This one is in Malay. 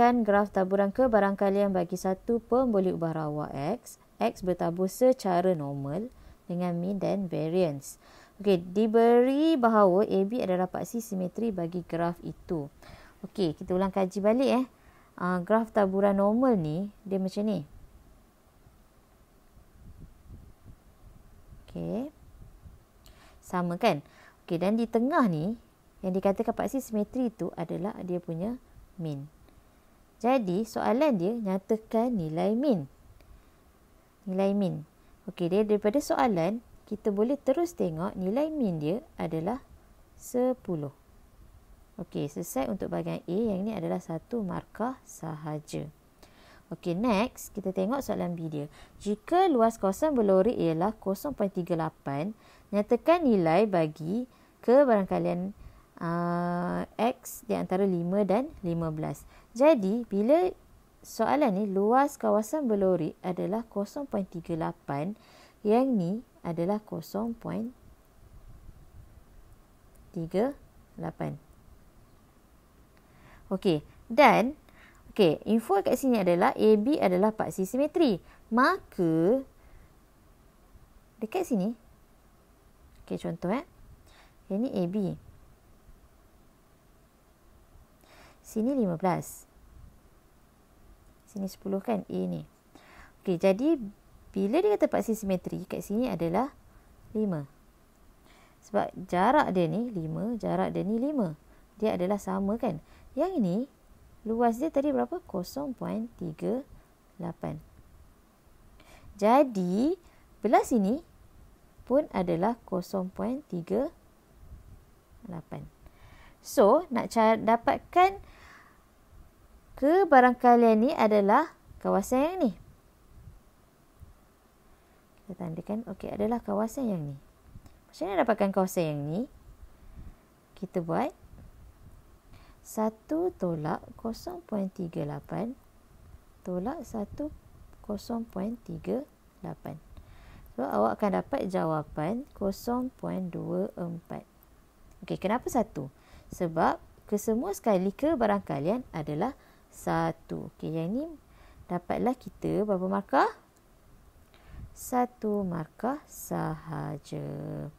Gunakan graf taburan kebarangkalian bagi satu pemboleh ubah rawa X. X bertabur secara normal dengan mean dan variance. Okey, diberi bahawa AB adalah paksi simetri bagi graf itu. Okey, kita ulang kaji balik eh. Uh, graf taburan normal ni, dia macam ni. Okey. Sama kan? Okey, dan di tengah ni, yang dikatakan paksi simetri itu adalah dia punya mean. Jadi soalan dia nyatakan nilai min. Nilai min. Okey, dia daripada soalan kita boleh terus tengok nilai min dia adalah 10. Okey, selesai untuk bahagian A. Yang ini adalah satu markah sahaja. Okey, next kita tengok soalan B dia. Jika luas kawasan belori ialah 0.38, nyatakan nilai bagi kebarangkalian uh, X di antara 5 dan 15. Jadi, bila soalan ni, luas kawasan belorik adalah 0.38. Yang ni adalah 0.38. 38. Okey, dan okey, info kat sini adalah AB adalah paksi simetri. Maka dekat sini okey contoh eh. Ini AB. Sini 15. Sini 10 kan A ni. Okey, jadi bila dia kata paksi simetri, kat sini adalah 5. Sebab jarak dia ni 5, jarak dia ni 5. Dia adalah sama kan? Yang ini, luas dia tadi berapa? 0.38. Jadi, belah sini pun adalah 0.38. So, nak cari dapatkan... Maka barang kalian ni adalah kawasan yang ni. Kita tandakan. Okey, adalah kawasan yang ni. Macam mana dapatkan kawasan yang ni? Kita buat. 1 tolak 0.38 tolak 1.0.38. So, awak akan dapat jawapan 0.24. Okey, kenapa satu? Sebab kesemua sekali ke barang kalian adalah 0.24. Satu, Okey, yang ni dapatlah kita berapa markah? Satu markah sahaja.